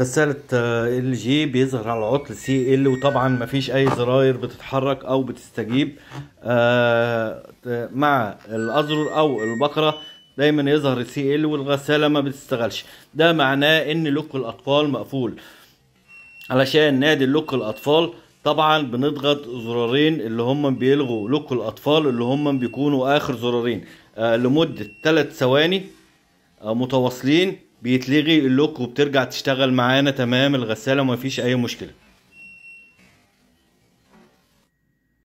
غسالة آه، ال جي بيظهر على العطل سي ال وطبعا مفيش اي زراير بتتحرك او بتستجيب آه، آه، مع الازرر او البقرة دايما يظهر سي ال والغسالة ما بتستغلش ده معناه ان لوك الاطفال مقفول علشان نادي لوك الاطفال طبعا بنضغط زرارين اللي هم بيلغوا لوك الاطفال اللي هم بيكونوا اخر زرارين لمدة 3 ثواني متواصلين بيتلغي اللوك وبترجع تشتغل معانا تمام الغساله فيش اي مشكله